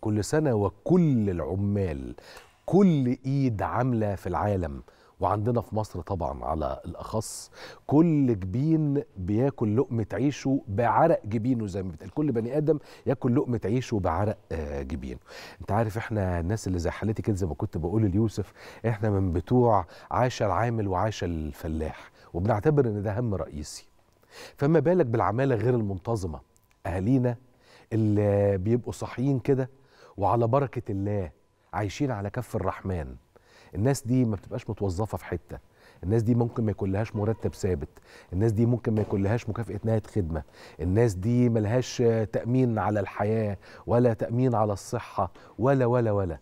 كل سنه وكل العمال كل ايد عامله في العالم وعندنا في مصر طبعا على الاخص كل جبين بياكل لقمه عيشه بعرق جبينه زي ما بتقول كل بني ادم ياكل لقمه عيشه بعرق آه، جبينه انت عارف احنا الناس اللي زي حالتي كده زي ما كنت بقول ليوسف احنا من بتوع عاش العامل وعاش الفلاح وبنعتبر ان ده هم رئيسي فما بالك بالعماله غير المنتظمه اهالينا اللي بيبقوا صاحيين كده وعلى بركه الله عايشين على كف الرحمن الناس دي ما بتبقاش متوظفه في حته الناس دي ممكن ما يكون لهاش مرتب ثابت الناس دي ممكن ما يكون لهاش مكافاه نهايه خدمه الناس دي ملهاش تامين على الحياه ولا تامين على الصحه ولا ولا ولا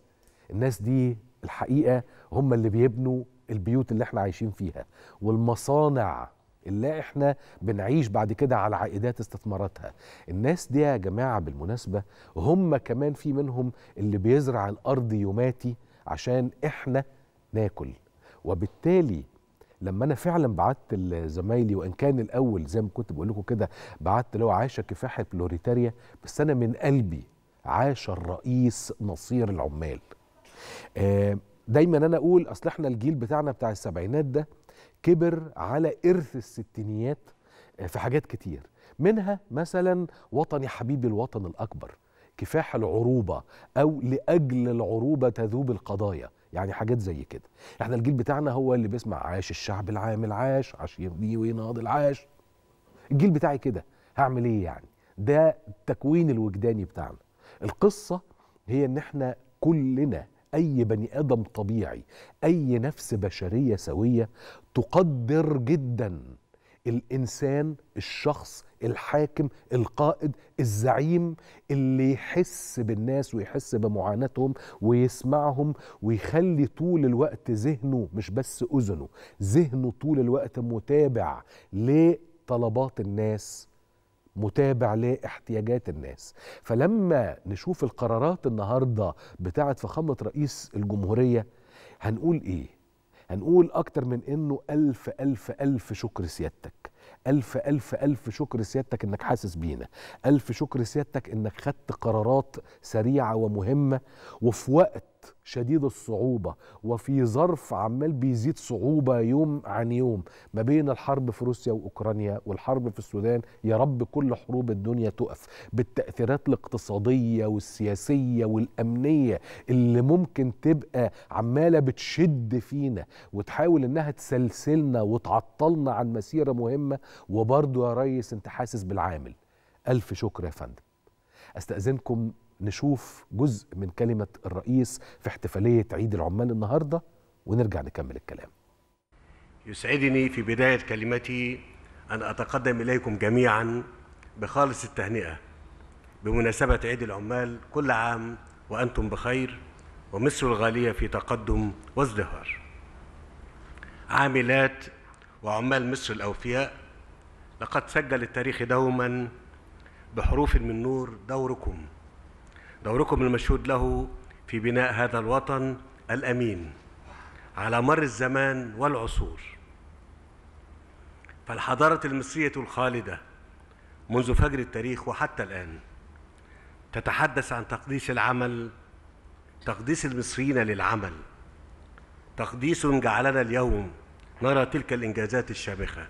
الناس دي الحقيقه هم اللي بيبنوا البيوت اللي احنا عايشين فيها والمصانع اللي احنا بنعيش بعد كده على عائدات استثماراتها الناس دي يا جماعة بالمناسبة هم كمان في منهم اللي بيزرع الأرض يماتي عشان احنا ناكل وبالتالي لما انا فعلا بعت لزمايلي وان كان الاول زي ما كنت بقول لكم كده بعت له عاش كفاح كفاحه بس انا من قلبي عاش الرئيس نصير العمال آه، دايما انا اقول اصل احنا الجيل بتاعنا بتاع السبعينات ده كبر على إرث الستينيات آه، في حاجات كتير منها مثلا وطني حبيبي الوطن الأكبر كفاح العروبة أو لأجل العروبة تذوب القضايا يعني حاجات زي كده احنا الجيل بتاعنا هو اللي بيسمع عاش الشعب العامل عاش عاش يرضيه ويناضل عاش الجيل بتاعي كده هعمل ايه يعني ده التكوين الوجداني بتاعنا القصة هي ان احنا كلنا اي بني ادم طبيعي اي نفس بشريه سويه تقدر جدا الانسان الشخص الحاكم القائد الزعيم اللي يحس بالناس ويحس بمعاناتهم ويسمعهم ويخلي طول الوقت ذهنه مش بس اذنه ذهنه طول الوقت متابع لطلبات الناس متابع لاحتياجات الناس فلما نشوف القرارات النهارده بتاعه فخامه رئيس الجمهوريه هنقول ايه هنقول اكتر من انه الف الف الف شكر سيادتك ألف ألف ألف شكر سيادتك إنك حاسس بينا ألف شكر سيادتك إنك خدت قرارات سريعة ومهمة وفي وقت شديد الصعوبة وفي ظرف عمال بيزيد صعوبة يوم عن يوم ما بين الحرب في روسيا وأوكرانيا والحرب في السودان يا رب كل حروب الدنيا تقف بالتأثيرات الاقتصادية والسياسية والأمنية اللي ممكن تبقى عمالة بتشد فينا وتحاول إنها تسلسلنا وتعطلنا عن مسيرة مهمة وبرضه يا ريس أنت حاسس بالعامل ألف شكر يا فندم استأذنكم نشوف جزء من كلمة الرئيس في احتفالية عيد العمال النهاردة ونرجع نكمل الكلام يسعدني في بداية كلمتي أن أتقدم إليكم جميعا بخالص التهنئة بمناسبة عيد العمال كل عام وأنتم بخير ومصر الغالية في تقدم وازدهار عاملات وعمال مصر الأوفياء لقد سجل التاريخ دوما بحروف من نور دوركم دوركم المشهود له في بناء هذا الوطن الامين على مر الزمان والعصور فالحضاره المصريه الخالده منذ فجر التاريخ وحتى الان تتحدث عن تقديس العمل تقديس المصريين للعمل تقديس جعلنا اليوم نرى تلك الانجازات الشامخه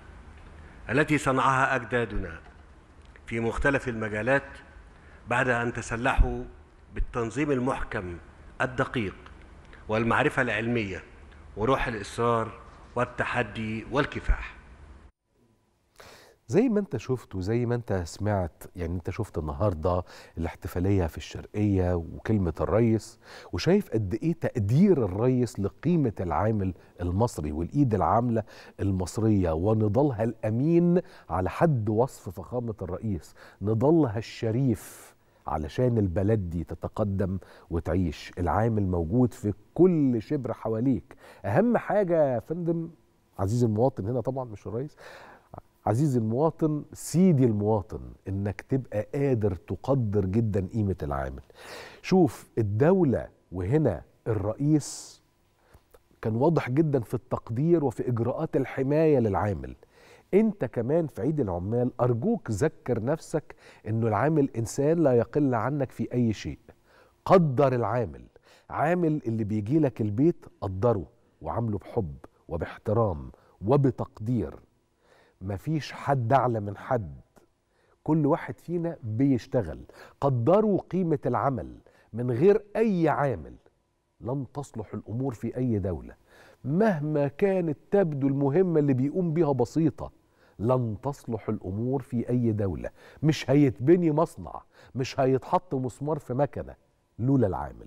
التي صنعها اجدادنا في مختلف المجالات بعد ان تسلحوا بالتنظيم المحكم الدقيق والمعرفة العلمية وروح الإصرار والتحدي والكفاح زي ما انت شفت وزي ما انت سمعت يعني انت شفت النهارده الاحتفاليه في الشرقيه وكلمه الريس وشايف قد ايه تقدير الريس لقيمه العامل المصري والايد العامله المصريه ونضالها الامين على حد وصف فخامه الرئيس نضالها الشريف علشان البلد دي تتقدم وتعيش العامل موجود في كل شبر حواليك اهم حاجه يا فندم عزيزي المواطن هنا طبعا مش الرئيس عزيزي المواطن سيدي المواطن انك تبقى قادر تقدر جدا قيمه العامل شوف الدوله وهنا الرئيس كان واضح جدا في التقدير وفي اجراءات الحمايه للعامل انت كمان في عيد العمال ارجوك ذكر نفسك انه العامل انسان لا يقل عنك في اي شيء قدر العامل عامل اللي بيجي لك البيت قدره وعامله بحب وباحترام وبتقدير مفيش حد اعلى من حد كل واحد فينا بيشتغل قدروا قيمة العمل من غير أي عامل لن تصلح الأمور في أي دولة مهما كانت تبدو المهمة اللي بيقوم بيها بسيطة لن تصلح الامور في اي دوله مش هيتبني مصنع مش هيتحط مسمار في مكنه لولا العامل